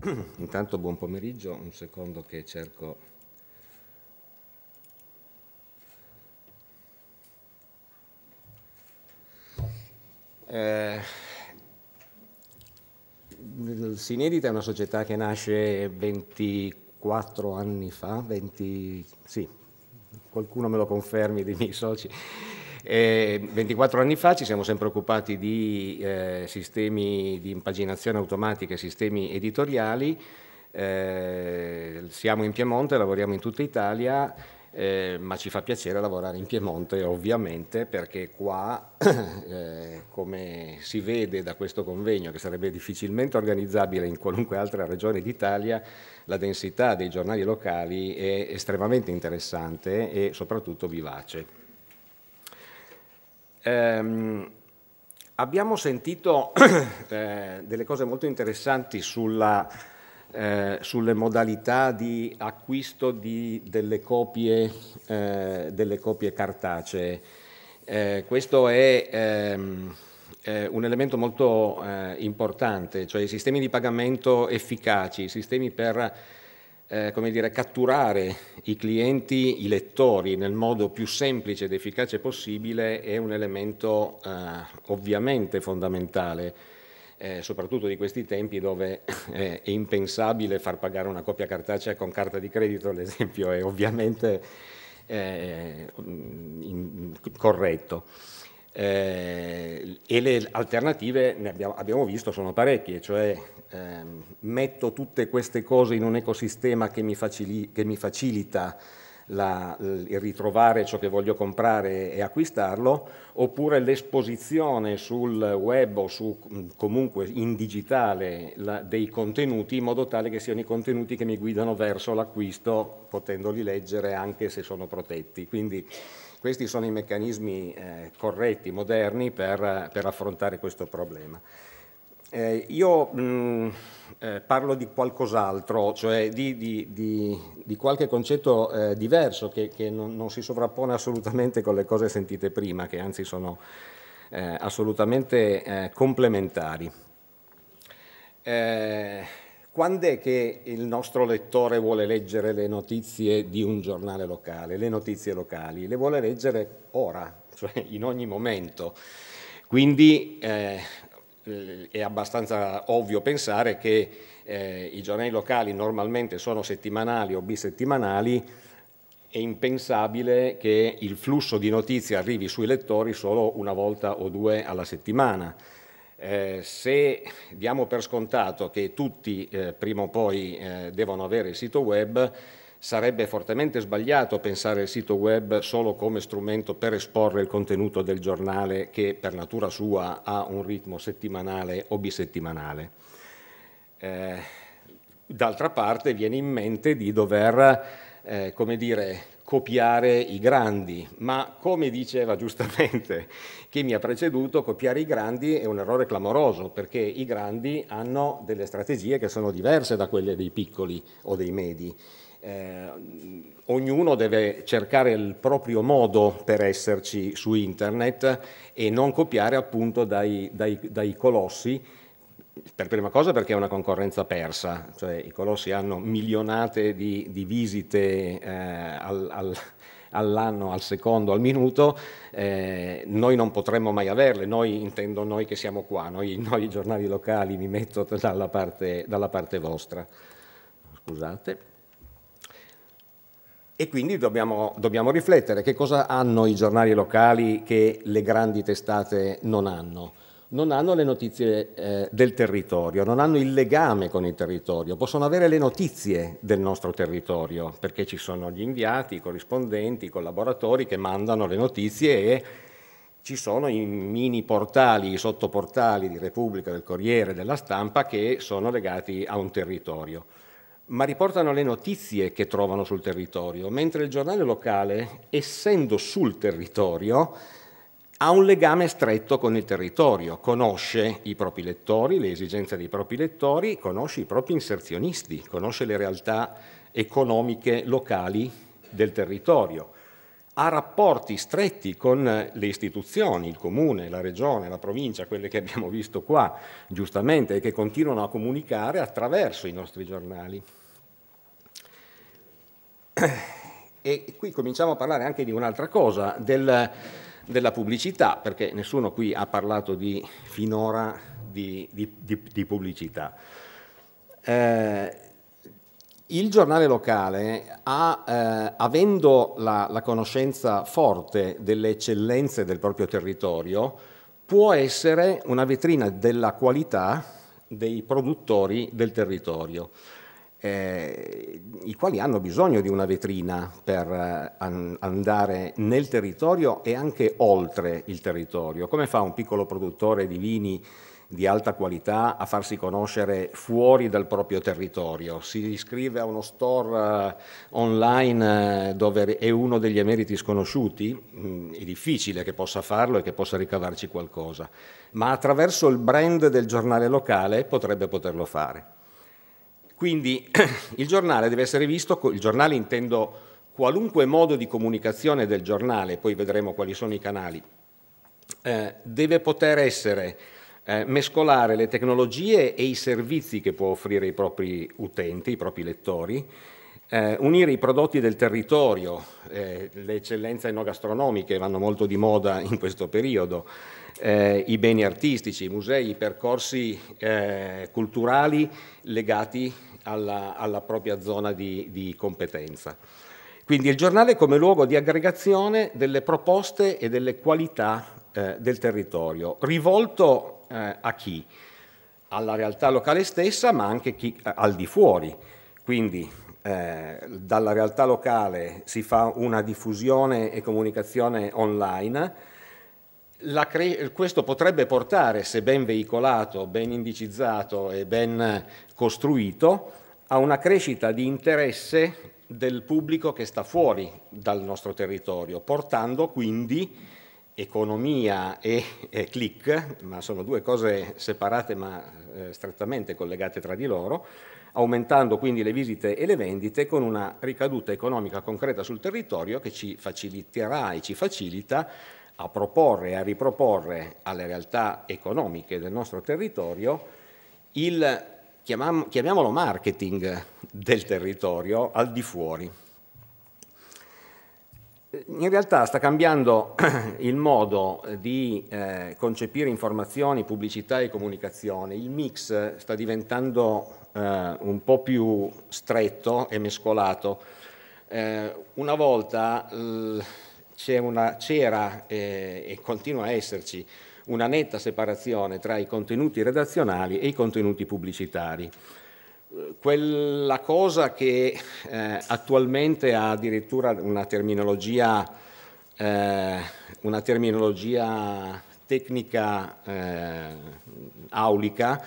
Intanto buon pomeriggio, un secondo che cerco eh, Sinedita è una società che nasce 24 anni fa, 20, sì, qualcuno me lo confermi dei miei soci, eh, 24 anni fa ci siamo sempre occupati di eh, sistemi di impaginazione automatica e sistemi editoriali. Eh, siamo in Piemonte, lavoriamo in tutta Italia, eh, ma ci fa piacere lavorare in Piemonte ovviamente perché qua, eh, come si vede da questo convegno, che sarebbe difficilmente organizzabile in qualunque altra regione d'Italia, la densità dei giornali locali è estremamente interessante e soprattutto vivace. Eh, abbiamo sentito eh, delle cose molto interessanti sulla, eh, sulle modalità di acquisto di, delle, copie, eh, delle, copie, cartacee. Eh, questo è... Ehm, eh, un elemento molto eh, importante, cioè i sistemi di pagamento efficaci, i sistemi per eh, come dire, catturare i clienti, i lettori nel modo più semplice ed efficace possibile è un elemento eh, ovviamente fondamentale, eh, soprattutto di questi tempi dove eh, è impensabile far pagare una copia cartacea con carta di credito, ad esempio, è ovviamente eh, in, corretto. Eh, e le alternative abbiamo, abbiamo, visto sono parecchie, cioè ehm, metto tutte queste cose in un ecosistema che mi, facili, che mi facilita la, il ritrovare ciò che voglio comprare e acquistarlo, oppure l'esposizione sul web o su, mm, comunque in digitale la, dei contenuti in modo tale che siano i contenuti che mi guidano verso l'acquisto, potendoli leggere anche se sono protetti. Quindi questi sono i meccanismi eh, corretti, moderni per, per affrontare questo problema. Eh, io mh, mm, eh, parlo di qualcos'altro, cioè di, di, di, di, qualche concetto eh, diverso che, che non, non, si sovrappone assolutamente con le cose sentite prima, che anzi sono eh, assolutamente eh, complementari. Eh, quando è che il nostro lettore vuole leggere le notizie di un giornale locale, le notizie locali? Le vuole leggere ora, cioè in ogni momento. Quindi eh, eh, è abbastanza ovvio pensare che eh, i giornali locali normalmente sono settimanali o bisettimanali, è impensabile che il flusso di notizie arrivi sui lettori solo una volta o due alla settimana. Eh, se diamo per scontato che tutti eh, prima o poi eh, devono avere il sito web, Sarebbe fortemente sbagliato pensare il sito web solo come strumento per esporre il contenuto del giornale che per natura sua ha un ritmo settimanale o bisettimanale. Eh, D'altra parte viene in mente di dover, eh, come dire, copiare i grandi, ma come diceva giustamente chi mi ha preceduto, copiare i grandi è un errore clamoroso perché i grandi hanno delle strategie che sono diverse da quelle dei piccoli o dei medi eh, ognuno deve cercare il proprio modo per esserci su internet e non copiare appunto dai, dai, dai colossi per prima cosa perché è una concorrenza persa, cioè i colossi hanno milionate di, di visite eh, al, al, all'anno, al secondo, al minuto, eh, noi non potremmo mai averle, noi intendo noi che siamo qua, noi, noi giornali locali, mi metto dalla parte, dalla parte vostra. Scusate. E quindi dobbiamo, dobbiamo riflettere che cosa hanno i giornali locali che le grandi testate non hanno non hanno le notizie eh, del territorio, non hanno il legame con il territorio, possono avere le notizie del nostro territorio, perché ci sono gli inviati, i corrispondenti, i collaboratori che mandano le notizie e ci sono i mini portali, i sottoportali di Repubblica, del Corriere, della Stampa che sono legati a un territorio ma riportano le notizie che trovano sul territorio, mentre il giornale locale, essendo sul territorio, ha un legame stretto con il territorio, conosce i propri lettori, le esigenze dei propri lettori, conosce i propri inserzionisti, conosce le realtà economiche locali del territorio, ha rapporti stretti con le istituzioni, il comune, la regione, la provincia, quelle che abbiamo visto qua giustamente e che continuano a comunicare attraverso i nostri giornali. E qui cominciamo a parlare anche di un'altra cosa, del, della pubblicità, perché nessuno qui ha parlato di, finora di, di, di pubblicità. Eh, il giornale locale, ha, eh, avendo la, la, conoscenza forte delle eccellenze del proprio territorio, può essere una vetrina della qualità dei produttori del territorio eh, i quali hanno bisogno di una vetrina per eh, an- andare nel territorio e anche oltre il territorio. Come fa un piccolo produttore di vini di alta qualità a farsi conoscere fuori dal proprio territorio. Si iscrive a uno store uh, online uh, dove è uno degli emeriti sconosciuti, mm, è difficile che possa farlo e che possa ricavarci qualcosa, ma attraverso il brand del giornale locale potrebbe poterlo fare. Quindi il giornale deve essere visto, il giornale intendo qualunque modo di comunicazione del giornale, poi vedremo quali sono i canali, eh, deve poter essere eh, mescolare le tecnologie e i servizi che può offrire ai propri utenti, ai propri lettori, eh, unire i prodotti del territorio, eh, le eccellenze enogastronomiche vanno molto di moda in questo periodo, eh, i beni artistici, i musei, i percorsi eh, culturali legati alla, alla propria zona di, di, competenza. Quindi il giornale come luogo di aggregazione delle proposte e delle qualità eh, del territorio, rivolto eh, a chi? Alla realtà locale stessa, ma anche chi, al di fuori. Quindi eh, dalla realtà locale si fa una diffusione e comunicazione online. questo potrebbe portare, se ben veicolato, ben indicizzato e ben costruito, a una crescita di interesse del pubblico che sta fuori dal nostro territorio, portando quindi economia e, e click, ma sono due cose separate ma eh, strettamente collegate tra di loro, aumentando quindi le visite e le vendite con una ricaduta economica concreta sul territorio che ci faciliterà e ci facilita a proporre e a riproporre alle realtà economiche del nostro territorio il, chiamiamolo marketing del territorio al di fuori. In realtà sta cambiando il modo eh, di eh, concepire informazioni, pubblicità e comunicazione. Il mix sta diventando eh, un po' più stretto e mescolato. Eh, una volta eh, c'era eh, e continua a esserci una netta separazione tra i contenuti redazionali e i contenuti pubblicitari. Eh, quella cosa che eh, attualmente ha addirittura una terminologia, una terminologia tecnica aulica,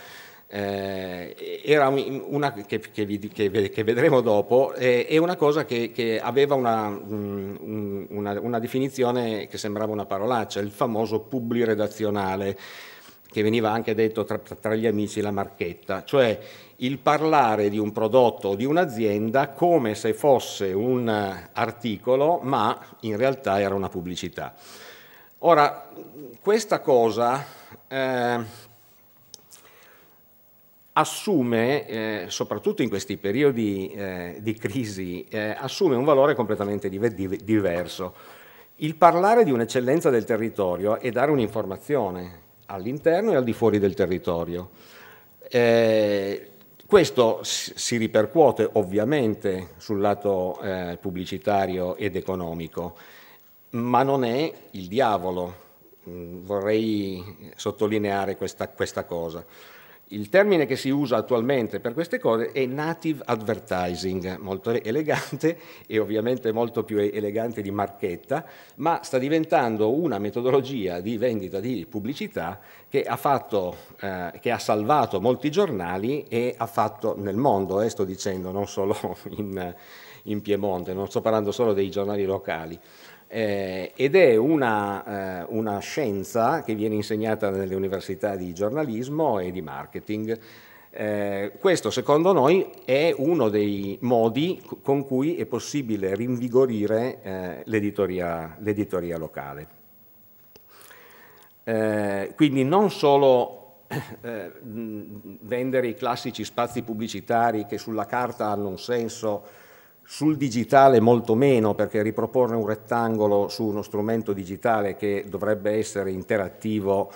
eh, era una che, che, vi, che, che vedremo dopo, eh, è una cosa che, aveva una, mh, una, una definizione che sembrava una parolaccia, il famoso publiredazionale che veniva anche detto tra, tra, gli amici la marchetta, cioè il parlare di un prodotto o di un'azienda come se fosse un articolo, ma in realtà era una pubblicità. Ora, questa cosa eh, assume, eh, soprattutto in questi periodi eh, di crisi, eh, assume un valore completamente diverso. Il parlare di un'eccellenza del territorio è dare un'informazione all'interno e al di fuori del territorio. Eh, questo si ripercuote ovviamente sul lato eh, pubblicitario ed economico, ma non è il diavolo. Mm, vorrei sottolineare questa, questa cosa. Il termine che si usa attualmente per queste cose è native advertising, molto elegante e ovviamente molto più elegante di marchetta, ma sta diventando una metodologia di vendita di pubblicità che ha, fatto, eh, che ha salvato molti giornali e ha fatto nel mondo, eh, sto dicendo non solo in, in Piemonte, non sto parlando solo dei giornali locali eh, ed è una, eh, una, scienza che viene insegnata nelle università di giornalismo e di marketing. Eh, questo secondo noi è uno dei modi con cui è possibile rinvigorire eh, l'editoria, l'editoria, locale. Eh, quindi non solo eh, vendere i classici spazi pubblicitari che sulla carta hanno un senso, sul digitale molto meno, perché riproporre un rettangolo su uno strumento digitale che dovrebbe essere interattivo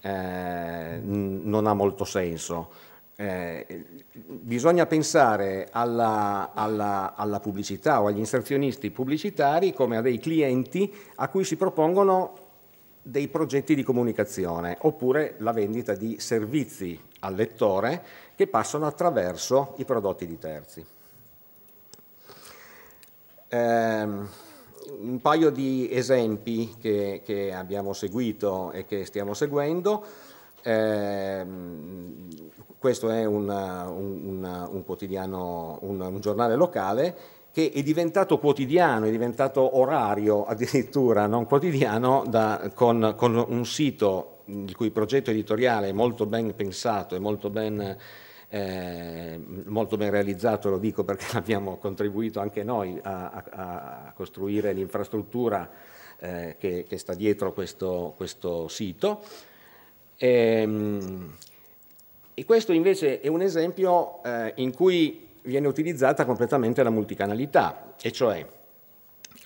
eh, non ha molto senso. Eh, bisogna pensare alla, alla, alla, pubblicità o agli inserzionisti pubblicitari come a dei clienti a cui si propongono dei progetti di comunicazione oppure la vendita di servizi al lettore che passano attraverso i prodotti di terzi. Ehm, un paio di esempi che, che, abbiamo seguito e che stiamo seguendo. Ehm, questo è una, un, un, quotidiano, un, un giornale locale che è diventato quotidiano, è diventato orario addirittura, non quotidiano, da, con, con, un sito il cui progetto editoriale è molto ben pensato e molto ben eh, molto ben realizzato, lo dico perché abbiamo contribuito anche noi a, a, a costruire l'infrastruttura eh, che, che, sta dietro questo, questo sito. E, ehm, e, questo invece è un esempio eh, in cui viene utilizzata completamente la multicanalità, e cioè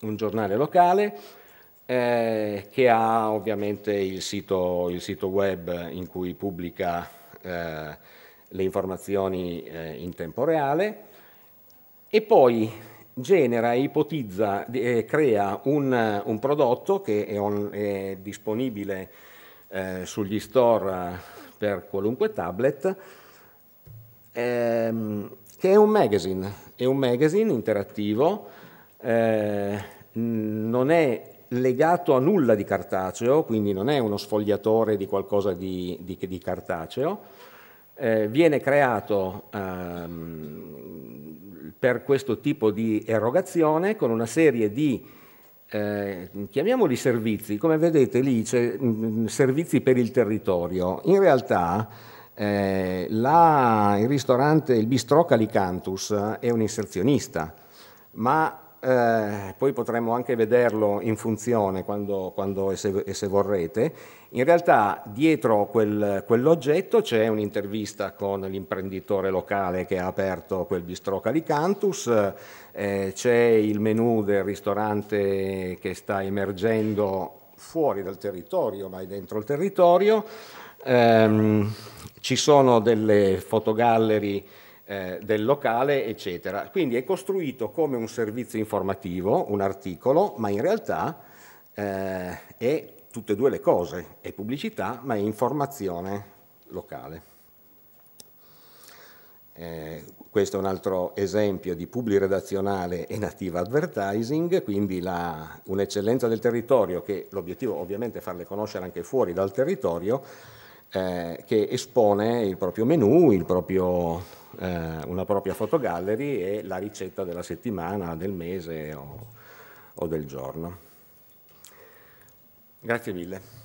un giornale locale, eh, che ha ovviamente il sito, il sito, web in cui pubblica eh, le informazioni eh, in tempo reale e poi genera, ipotizza, eh, crea un, un, prodotto che è, on, è disponibile eh, sugli store per qualunque tablet, ehm, che è un magazine, è un magazine interattivo, eh, non è legato a nulla di cartaceo, quindi non è uno sfogliatore di qualcosa di, di, di cartaceo, eh, viene creato ehm, per questo tipo di erogazione con una serie di, eh, chiamiamoli servizi, come vedete lì c'è mh, mm, mm, servizi per il territorio. In realtà eh, la, il ristorante, il bistrò Calicantus è un inserzionista, ma eh, poi potremmo anche vederlo in funzione quando, quando e, se, e se vorrete, in realtà dietro quel, quell'oggetto c'è un'intervista con l'imprenditore locale che ha aperto quel bistrò Calicantus, eh, c'è il menù del ristorante che sta emergendo fuori dal territorio, ma è dentro il territorio, eh, ci sono delle fotogallery eh, del locale, eccetera. Quindi è costruito come un servizio informativo, un articolo, ma in realtà eh, è tutte e due le cose, è pubblicità ma è informazione locale. Eh, questo è un altro esempio di pubblico redazionale e native advertising, quindi un'eccellenza del territorio che l'obiettivo ovviamente è farle conoscere anche fuori dal territorio, eh, che espone il proprio menu, il proprio, eh, una propria fotogallery e la ricetta della settimana, del mese o, o del giorno. Grazie mille.